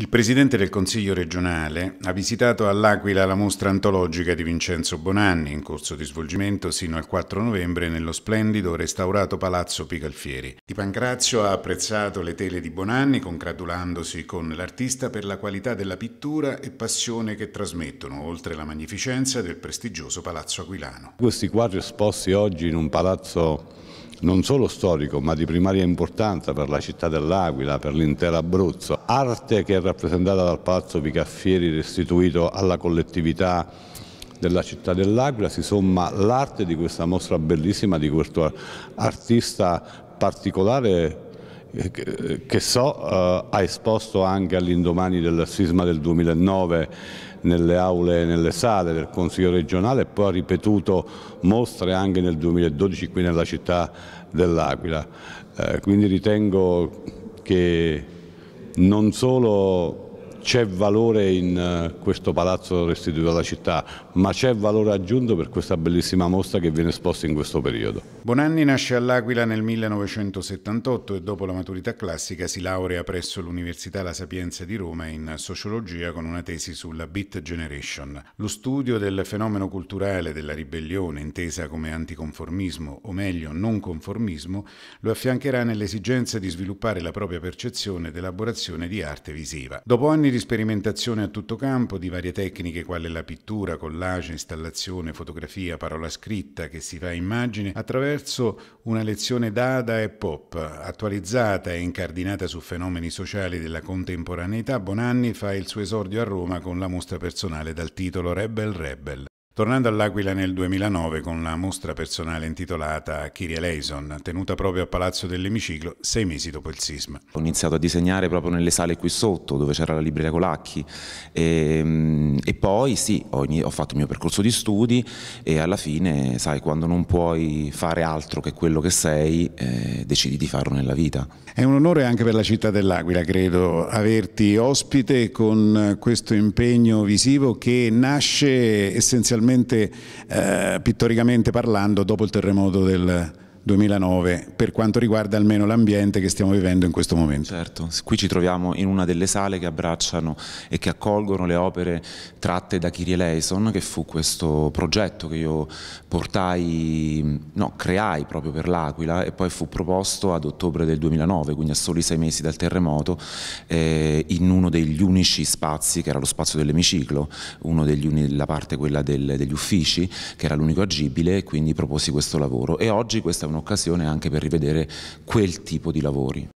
Il Presidente del Consiglio regionale ha visitato all'Aquila la mostra antologica di Vincenzo Bonanni, in corso di svolgimento sino al 4 novembre nello splendido restaurato Palazzo Picalfieri. Di Pancrazio ha apprezzato le tele di Bonanni, congratulandosi con l'artista per la qualità della pittura e passione che trasmettono, oltre la magnificenza del prestigioso Palazzo Aquilano. Questi quadri esposti oggi in un palazzo non solo storico ma di primaria importanza per la città dell'Aquila, per l'intero Abruzzo. Arte che è rappresentata dal Palazzo Picaffieri restituito alla collettività della città dell'Aquila, si somma l'arte di questa mostra bellissima di questo artista particolare che so eh, ha esposto anche all'indomani del sisma del 2009 nelle aule e nelle sale del Consiglio regionale e poi ha ripetuto mostre anche nel 2012 qui nella città dell'Aquila. Eh, quindi ritengo che non solo c'è valore in eh, questo palazzo restituito alla città, ma c'è valore aggiunto per questa bellissima mostra che viene esposta in questo periodo. Bonanni nasce all'Aquila nel 1978 e dopo la maturità classica si laurea presso l'Università La Sapienza di Roma in sociologia con una tesi sulla Beat Generation. Lo studio del fenomeno culturale della ribellione, intesa come anticonformismo, o meglio non conformismo, lo affiancherà nell'esigenza di sviluppare la propria percezione ed elaborazione di arte visiva. Dopo anni anni di sperimentazione a tutto campo di varie tecniche quali la pittura, collage, installazione, fotografia, parola scritta che si fa immagine attraverso una lezione dada e pop, attualizzata e incardinata su fenomeni sociali della contemporaneità, Bonanni fa il suo esordio a Roma con la mostra personale dal titolo Rebel Rebel. Tornando all'Aquila nel 2009 con una mostra personale intitolata Kiri Eleison, tenuta proprio a Palazzo dell'Emiciclo sei mesi dopo il sisma. Ho iniziato a disegnare proprio nelle sale qui sotto dove c'era la libreria Colacchi e ehm, poi sì, ho, ho, fatto il mio percorso di studi e alla fine, sai, quando non puoi fare altro che quello che sei, eh, decidi di farlo nella vita. È un onore anche per la città dell'Aquila, credo, averti ospite con questo impegno visivo che nasce essenzialmente, eh, pittoricamente parlando, dopo il terremoto del 2009 per quanto riguarda almeno l'ambiente che stiamo vivendo in questo momento. Certo, qui ci troviamo in una delle sale che abbracciano e che accolgono le opere tratte da Kiri Eleison, che fu questo progetto che io portai, no, creai proprio per l'Aquila e poi fu proposto ad ottobre del 2009, quindi a soli sei mesi dal terremoto, eh, in uno degli unici spazi che era lo spazio dell'emiciclo, uno degli uni, la parte quella del, degli uffici che era l'unico agibile quindi proposi questo lavoro e oggi questa un'occasione anche per rivedere quel tipo di lavori.